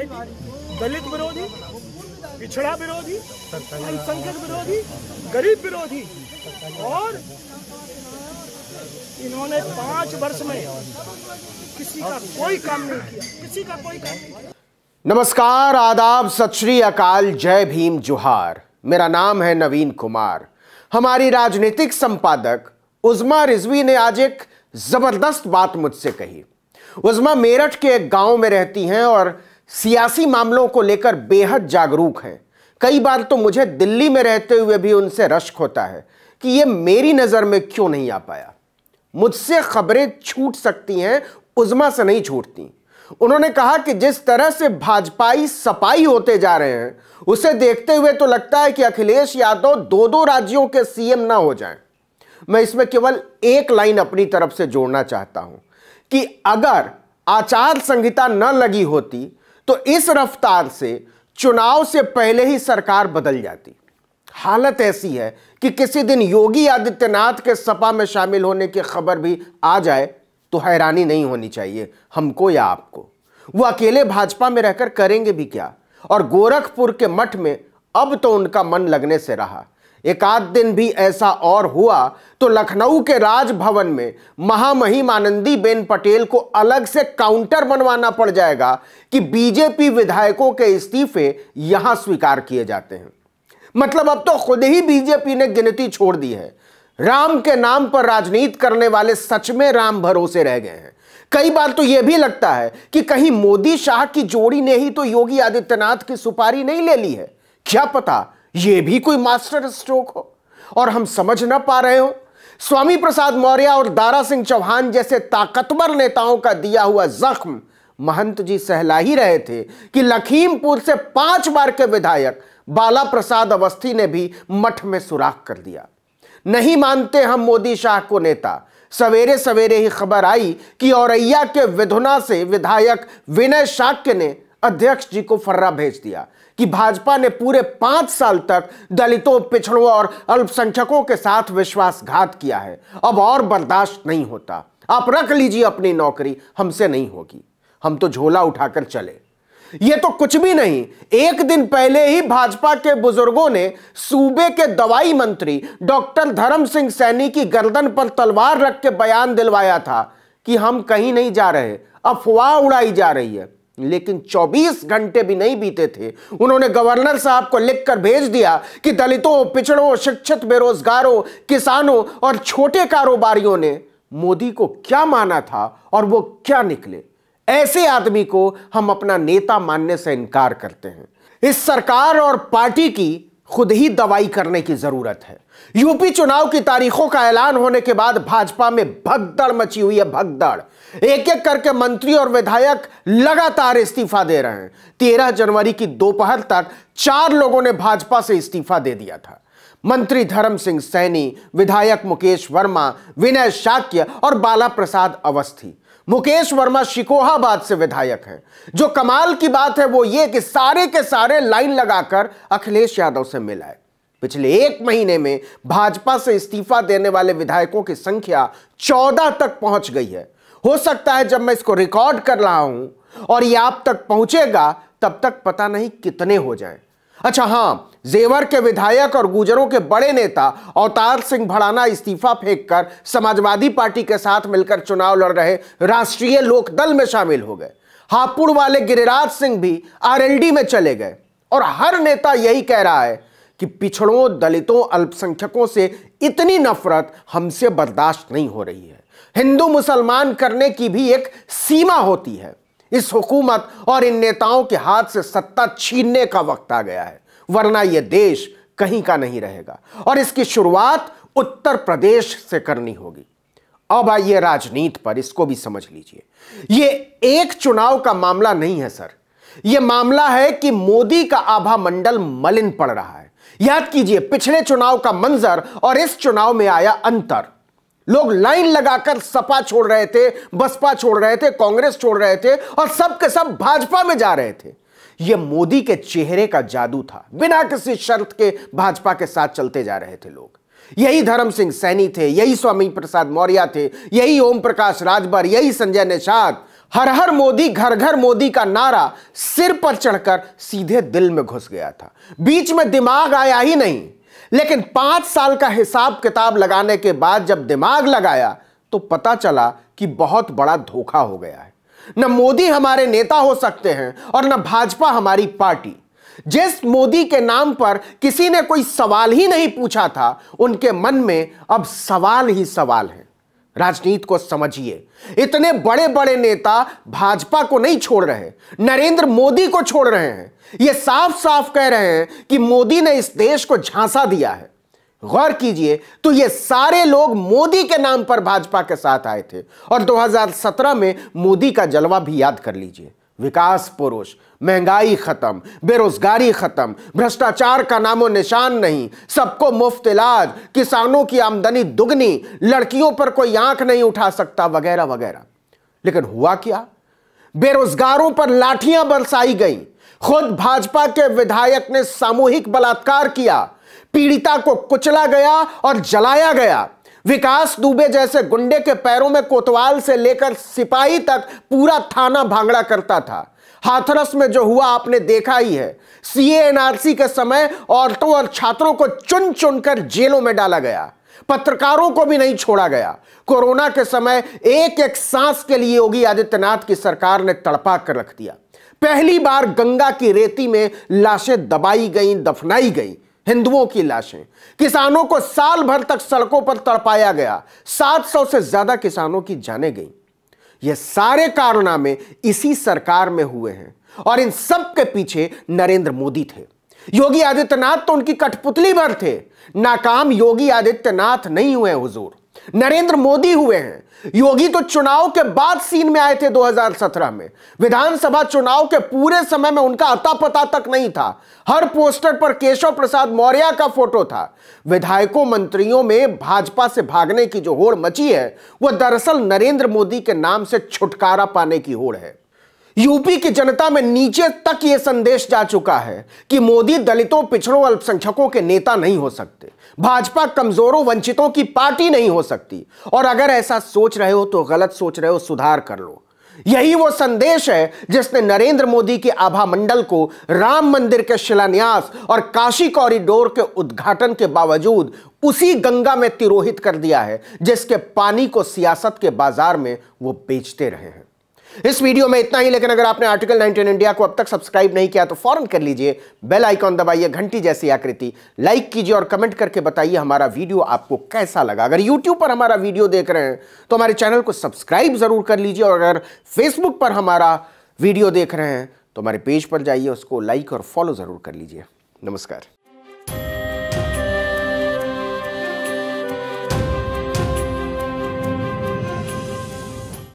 Society दलित विरोधी पिछड़ा विरोधी अल्पसंख्यक विरोधी गरीब विरोधी और इन्होंने पांच वर्ष में किसी का कोई काम नहीं किया किसी का कोई काम नहीं नमस्कार आदाब सत श्री अकाल जय भीम जुहार मेरा नाम है नवीन कुमार हमारी राजनीतिक संपादक उजमा रिजवी ने आज एक जबरदस्त बात मुझसे कही उजमा मेरठ के एक गांव में रहती हैं और सियासी मामलों को लेकर बेहद जागरूक हैं कई बार तो मुझे दिल्ली में रहते हुए भी उनसे रश्क होता है कि ये मेरी नज़र में क्यों नहीं आ पाया मुझसे खबरें छूट सकती हैं उजमा से नहीं छूटती उन्होंने कहा कि जिस तरह से भाजपाई सपाई होते जा रहे हैं उसे देखते हुए तो लगता है कि अखिलेश यादव दो दो राज्यों के सीएम ना हो जाएं। मैं इसमें केवल एक लाइन अपनी तरफ से जोड़ना चाहता हूं कि अगर आचार संहिता न लगी होती तो इस रफ्तार से चुनाव से पहले ही सरकार बदल जाती हालत ऐसी है कि किसी दिन योगी आदित्यनाथ के सपा में शामिल होने की खबर भी आ जाए तो हैरानी नहीं होनी चाहिए हमको या आपको वो अकेले भाजपा में रहकर करेंगे भी क्या और गोरखपुर के मठ में अब तो उनका मन लगने से रहा एक आध दिन भी ऐसा और हुआ तो लखनऊ के राजभवन में महामहिम आनंदी बेन पटेल को अलग से काउंटर बनवाना पड़ जाएगा कि बीजेपी विधायकों के इस्तीफे यहां स्वीकार किए जाते हैं मतलब अब तो खुद ही बीजेपी ने गिनती छोड़ दी है राम के नाम पर राजनीति करने वाले सच में राम भरोसे रह गए हैं कई बार तो यह भी लगता है कि कहीं मोदी शाह की जोड़ी ने ही तो योगी आदित्यनाथ की सुपारी नहीं ले ली है क्या पता यह भी कोई मास्टर स्ट्रोक हो और हम समझ ना पा रहे हो स्वामी प्रसाद मौर्य और दारा सिंह चौहान जैसे ताकतवर नेताओं का दिया हुआ जख्म महंत जी सहला ही रहे थे कि लखीमपुर से पांच बार के विधायक बाला प्रसाद अवस्थी ने भी मठ में सुराख कर दिया नहीं मानते हम मोदी शाह को नेता सवेरे सवेरे ही खबर आई कि औरैया के विधुना से विधायक विनय शाक्य ने अध्यक्ष जी को फर्रा भेज दिया कि भाजपा ने पूरे पांच साल तक दलितों पिछड़ों और अल्पसंख्यकों के साथ विश्वासघात किया है अब और बर्दाश्त नहीं होता आप रख लीजिए अपनी नौकरी हमसे नहीं होगी हम तो झोला उठाकर चले ये तो कुछ भी नहीं एक दिन पहले ही भाजपा के बुजुर्गों ने सूबे के दवाई मंत्री डॉक्टर धर्म सिंह सैनी की गर्दन पर तलवार रख के बयान दिलवाया था कि हम कहीं नहीं जा रहे अफवाह उड़ाई जा रही है लेकिन 24 घंटे भी नहीं बीते थे उन्होंने गवर्नर साहब को लिखकर भेज दिया कि दलितों पिछड़ों शिक्षित बेरोजगारों किसानों और छोटे कारोबारियों ने मोदी को क्या माना था और वो क्या निकले ऐसे आदमी को हम अपना नेता मानने से इनकार करते हैं इस सरकार और पार्टी की खुद ही दवाई करने की जरूरत है यूपी चुनाव की तारीखों का ऐलान होने के बाद भाजपा में भगदड़ मची हुई है भगदड़ एक एक करके मंत्री और विधायक लगातार इस्तीफा दे रहे हैं तेरह जनवरी की दोपहर तक चार लोगों ने भाजपा से इस्तीफा दे दिया था मंत्री धर्म सिंह सैनी विधायक मुकेश वर्मा विनय शाक्य और बाला प्रसाद अवस्थी मुकेश वर्मा शिकोहाबाद से विधायक हैं जो कमाल की बात है वो ये कि सारे के सारे लाइन लगाकर अखिलेश यादव से मिलाए पिछले एक महीने में भाजपा से इस्तीफा देने वाले विधायकों की संख्या चौदह तक पहुंच गई है हो सकता है जब मैं इसको रिकॉर्ड कर रहा हूं और ये आप तक पहुंचेगा तब तक पता नहीं कितने हो जाएं अच्छा हाँ जेवर के विधायक और गुजरों के बड़े नेता अवतार सिंह भड़ाना इस्तीफा फेंककर समाजवादी पार्टी के साथ मिलकर चुनाव लड़ रहे राष्ट्रीय लोकदल में शामिल हो गए हापुड़ वाले गिरिराज सिंह भी आरएलडी में चले गए और हर नेता यही कह रहा है कि पिछड़ों दलितों अल्पसंख्यकों से इतनी नफरत हमसे बर्दाश्त नहीं हो रही है हिंदू मुसलमान करने की भी एक सीमा होती है इस हुकूमत और इन नेताओं के हाथ से सत्ता छीनने का वक्त आ गया है वरना यह देश कहीं का नहीं रहेगा और इसकी शुरुआत उत्तर प्रदेश से करनी होगी अब आइए राजनीति पर इसको भी समझ लीजिए यह एक चुनाव का मामला नहीं है सर यह मामला है कि मोदी का आभा मंडल मलिन पड़ रहा है याद कीजिए पिछले चुनाव का मंजर और इस चुनाव में आया अंतर लोग लाइन लगाकर सपा छोड़ रहे थे बसपा छोड़ रहे थे कांग्रेस छोड़ रहे थे और सब के सब भाजपा में जा रहे थे यह मोदी के चेहरे का जादू था बिना किसी शर्त के भाजपा के साथ चलते जा रहे थे लोग यही धर्म सिंह सैनी थे यही स्वामी प्रसाद मौर्य थे यही ओम प्रकाश राजभर यही संजय निषाद हर हर मोदी घर घर मोदी का नारा सिर पर चढ़कर सीधे दिल में घुस गया था बीच में दिमाग आया ही नहीं लेकिन पांच साल का हिसाब किताब लगाने के बाद जब दिमाग लगाया तो पता चला कि बहुत बड़ा धोखा हो गया है न मोदी हमारे नेता हो सकते हैं और न भाजपा हमारी पार्टी जिस मोदी के नाम पर किसी ने कोई सवाल ही नहीं पूछा था उनके मन में अब सवाल ही सवाल हैं राजनीति को समझिए इतने बड़े बड़े नेता भाजपा को नहीं छोड़ रहे नरेंद्र मोदी को छोड़ रहे हैं यह साफ साफ कह रहे हैं कि मोदी ने इस देश को झांसा दिया है गौर कीजिए तो ये सारे लोग मोदी के नाम पर भाजपा के साथ आए थे और 2017 में मोदी का जलवा भी याद कर लीजिए विकास पुरुष महंगाई खत्म बेरोजगारी खत्म भ्रष्टाचार का नामो निशान नहीं सबको मुफ्त इलाज किसानों की आमदनी दुगनी लड़कियों पर कोई आंख नहीं उठा सकता वगैरह वगैरह लेकिन हुआ क्या बेरोजगारों पर लाठियां बरसाई गई खुद भाजपा के विधायक ने सामूहिक बलात्कार किया पीड़िता को कुचला गया और जलाया गया विकास दुबे जैसे गुंडे के पैरों में कोतवाल से लेकर सिपाही तक पूरा थाना भांगड़ा करता था हाथरस में जो हुआ आपने देखा ही है सीएनआरसी के समय औरतों और छात्रों को चुन चुनकर जेलों में डाला गया पत्रकारों को भी नहीं छोड़ा गया कोरोना के समय एक एक सांस के लिए योगी आदित्यनाथ की सरकार ने तड़पा कर रख दिया पहली बार गंगा की रेती में लाशें दबाई गईं दफनाई गईं हिंदुओं की लाशें किसानों को साल भर तक सड़कों पर तड़पाया गया 700 से ज्यादा किसानों की जाने गई ये सारे कारनामे इसी सरकार में हुए हैं और इन सब के पीछे नरेंद्र मोदी थे योगी आदित्यनाथ तो उनकी कठपुतली भर थे नाकाम योगी आदित्यनाथ नहीं हुए हुजूर नरेंद्र मोदी हुए हैं योगी तो चुनाव के बाद सीन में आए थे 2017 में विधानसभा चुनाव के पूरे समय में उनका अता पता तक नहीं था हर पोस्टर पर केशव प्रसाद मौर्य का फोटो था विधायकों मंत्रियों में भाजपा से भागने की जो होड़ मची है वह दरअसल नरेंद्र मोदी के नाम से छुटकारा पाने की होड़ है यूपी की जनता में नीचे तक यह संदेश जा चुका है कि मोदी दलितों पिछड़ों अल्पसंख्यकों के नेता नहीं हो सकते भाजपा कमजोरों वंचितों की पार्टी नहीं हो सकती और अगर ऐसा सोच रहे हो तो गलत सोच रहे हो सुधार कर लो यही वो संदेश है जिसने नरेंद्र मोदी के आभा मंडल को राम मंदिर के शिलान्यास और काशी कॉरिडोर के उद्घाटन के बावजूद उसी गंगा में तिरोहित कर दिया है जिसके पानी को सियासत के बाजार में वो बेचते रहे हैं इस वीडियो में इतना ही लेकिन अगर आपने आर्टिकल 19 इंडिया को अब तक सब्सक्राइब नहीं किया तो फौरन कर लीजिए बेल आइकॉन दबाइए घंटी जैसी आकृति लाइक कीजिए और कमेंट करके बताइए हमारा वीडियो आपको कैसा लगा अगर यूट्यूब पर हमारा वीडियो देख रहे हैं तो हमारे चैनल को सब्सक्राइब जरूर कर लीजिए और अगर फेसबुक पर हमारा वीडियो देख रहे हैं तो हमारे पेज पर जाइए उसको लाइक और फॉलो जरूर कर लीजिए नमस्कार